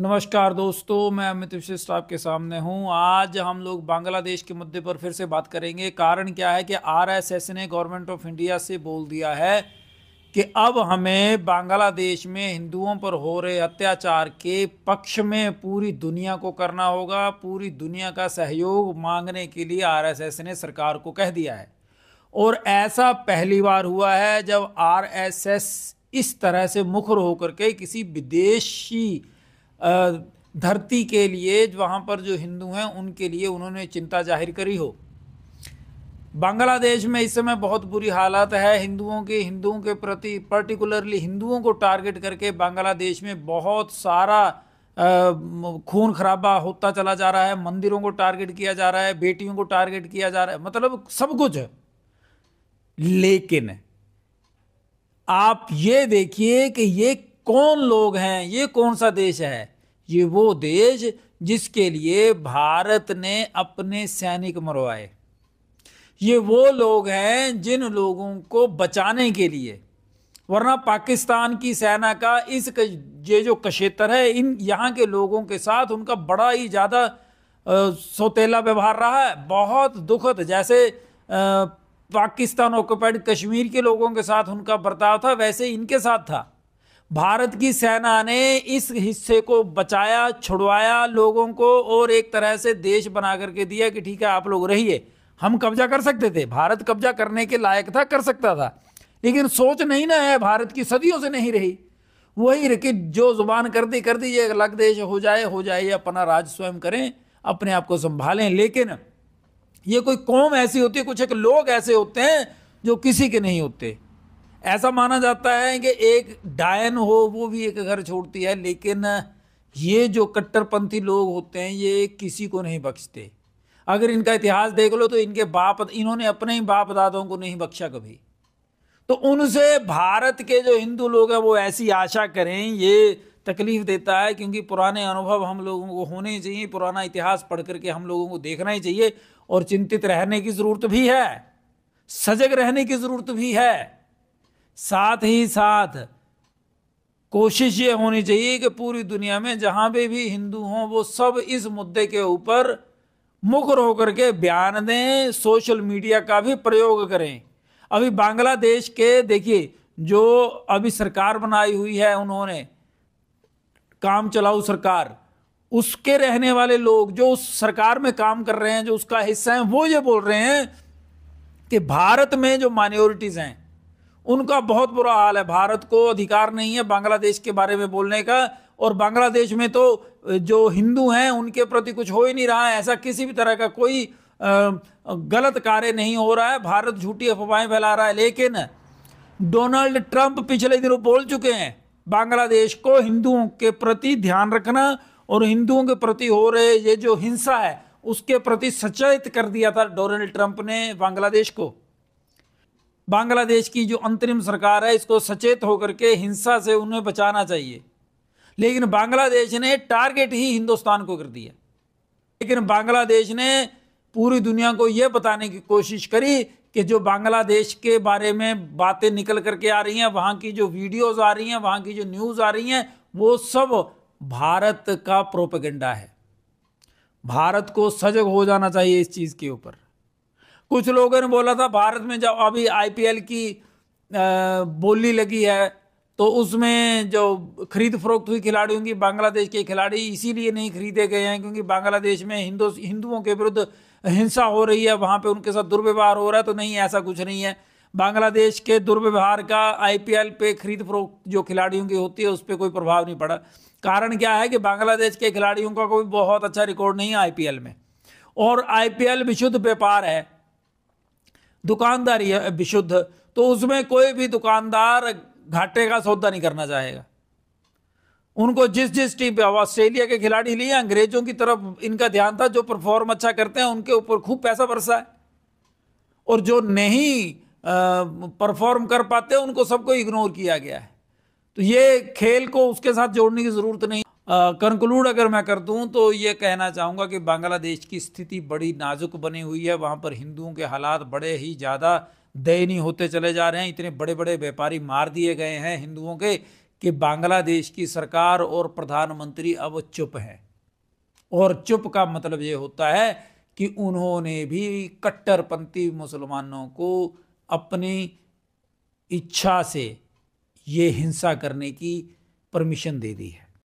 नमस्कार दोस्तों मैं अमित विशिष्ट आपके सामने हूं आज हम लोग बांग्लादेश के मुद्दे पर फिर से बात करेंगे कारण क्या है कि आरएसएस ने गवर्नमेंट ऑफ इंडिया से बोल दिया है कि अब हमें बांग्लादेश में हिंदुओं पर हो रहे अत्याचार के पक्ष में पूरी दुनिया को करना होगा पूरी दुनिया का सहयोग मांगने के लिए आरएसएस ने सरकार को कह दिया है और ऐसा पहली बार हुआ है जब आरएसएस इस तरह से मुखर होकर के किसी विदेशी धरती के लिए वहाँ पर जो हिंदू हैं उनके लिए उन्होंने चिंता जाहिर करी हो बांग्लादेश में इस समय बहुत बुरी हालत है हिंदुओं की हिंदुओं के प्रति पर्टिकुलरली हिंदुओं को टारगेट करके बांग्लादेश में बहुत सारा खून खराबा होता चला जा रहा है मंदिरों को टारगेट किया जा रहा है बेटियों को टारगेट किया जा रहा है मतलब सब कुछ है लेकिन आप ये देखिए कि ये कौन लोग हैं ये कौन सा देश है ये वो देश जिसके लिए भारत ने अपने सैनिक मरवाए ये वो लोग हैं जिन लोगों को बचाने के लिए वरना पाकिस्तान की सेना का इस ये जो कशेतर है इन यहाँ के लोगों के साथ उनका बड़ा ही ज़्यादा सौतेला व्यवहार रहा है बहुत दुखद जैसे आ, पाकिस्तान ऑक्युपाइड कश्मीर के लोगों के साथ उनका बर्ताव था वैसे इनके साथ था भारत की सेना ने इस हिस्से को बचाया छुड़वाया लोगों को और एक तरह से देश बना करके दिया कि ठीक है आप लोग रहिए हम कब्जा कर सकते थे भारत कब्जा करने के लायक था कर सकता था लेकिन सोच नहीं ना है भारत की सदियों से नहीं रही वही कि जो जुबान कर दी कर दीजिए अलग देश हो जाए हो जाए अपना राज स्वयं करें अपने आप को संभालें लेकिन ये कोई कौम ऐसी होती है कुछ एक लोग ऐसे होते हैं जो किसी के नहीं होते ऐसा माना जाता है कि एक डायन हो वो भी एक घर छोड़ती है लेकिन ये जो कट्टरपंथी लोग होते हैं ये किसी को नहीं बख्शते अगर इनका इतिहास देख लो तो इनके बाप इन्होंने अपने ही बाप दादों को नहीं बख्शा कभी तो उनसे भारत के जो हिंदू लोग हैं वो ऐसी आशा करें ये तकलीफ देता है क्योंकि पुराने अनुभव हम लोगों को होने ही चाहिए पुराना इतिहास पढ़ करके हम लोगों को देखना ही चाहिए और चिंतित रहने की ज़रूरत भी है सजग रहने की ज़रूरत भी है साथ ही साथ कोशिश ये होनी चाहिए कि पूरी दुनिया में जहाँ पे भी हिंदू हों वो सब इस मुद्दे के ऊपर मुखर होकर के बयान दें सोशल मीडिया का भी प्रयोग करें अभी बांग्लादेश के देखिए जो अभी सरकार बनाई हुई है उन्होंने काम चलाऊ सरकार उसके रहने वाले लोग जो उस सरकार में काम कर रहे हैं जो उसका हिस्सा है वो ये बोल रहे हैं कि भारत में जो माइनॉरिटीज़ हैं उनका बहुत बुरा हाल है भारत को अधिकार नहीं है बांग्लादेश के बारे में बोलने का और बांग्लादेश में तो जो हिंदू हैं उनके प्रति कुछ हो ही नहीं रहा है ऐसा किसी भी तरह का कोई गलत कार्य नहीं हो रहा है भारत झूठी अफवाहें फैला रहा है लेकिन डोनाल्ड ट्रंप पिछले दिनों बोल चुके हैं बांग्लादेश को हिंदुओं के प्रति ध्यान रखना और हिंदुओं के प्रति हो रहे ये जो हिंसा है उसके प्रति सचेत कर दिया था डोनाल्ड ट्रंप ने बांग्लादेश को बांग्लादेश की जो अंतरिम सरकार है इसको सचेत होकर के हिंसा से उन्हें बचाना चाहिए लेकिन बांग्लादेश ने टारगेट ही हिंदुस्तान को कर दिया लेकिन बांग्लादेश ने पूरी दुनिया को ये बताने की कोशिश करी कि जो बांग्लादेश के बारे में बातें निकल करके आ रही हैं वहाँ की जो वीडियोज़ आ रही हैं वहाँ की जो न्यूज़ आ रही हैं वो सब भारत का प्रोपेगेंडा है भारत को सजग हो जाना चाहिए इस चीज़ के ऊपर कुछ लोगों ने बोला था भारत में जब अभी आईपीएल की बोली लगी है तो उसमें जो खरीद फरोख्त हुई खिलाड़ियों की बांग्लादेश के खिलाड़ी इसीलिए नहीं खरीदे गए हैं क्योंकि बांग्लादेश में हिंदू हिंदुओं के विरुद्ध हिंसा हो रही है वहाँ पे उनके साथ दुर्व्यवहार हो रहा है तो नहीं ऐसा कुछ नहीं है बांग्लादेश के दुर्व्यवहार का आईपीएल पे खरीद फरोख्त जो खिलाड़ियों की होती है उस पर कोई प्रभाव नहीं पड़ा कारण क्या है कि बांग्लादेश के खिलाड़ियों का कोई बहुत अच्छा रिकॉर्ड नहीं है आई में और आई विशुद्ध व्यापार है दुकानदारी है विशुद्ध तो उसमें कोई भी दुकानदार घाटे का सौदा नहीं करना चाहेगा उनको जिस जिस टीम पे ऑस्ट्रेलिया के खिलाड़ी लिए अंग्रेजों की तरफ इनका ध्यान था जो परफॉर्म अच्छा करते हैं उनके ऊपर खूब पैसा बरसा है और जो नहीं परफॉर्म कर पाते उनको सबको इग्नोर किया गया है तो ये खेल को उसके साथ जोड़ने की ज़रूरत नहीं कंक्लूड अगर मैं कर दूं तो ये कहना चाहूँगा कि बांग्लादेश की स्थिति बड़ी नाजुक बनी हुई है वहाँ पर हिंदुओं के हालात बड़े ही ज़्यादा दयनीय होते चले जा रहे हैं इतने बड़े बड़े व्यापारी मार दिए गए हैं हिंदुओं के कि बांग्लादेश की सरकार और प्रधानमंत्री अब चुप हैं और चुप का मतलब ये होता है कि उन्होंने भी कट्टरपंथी मुसलमानों को अपनी इच्छा से ये हिंसा करने की परमिशन दे दी है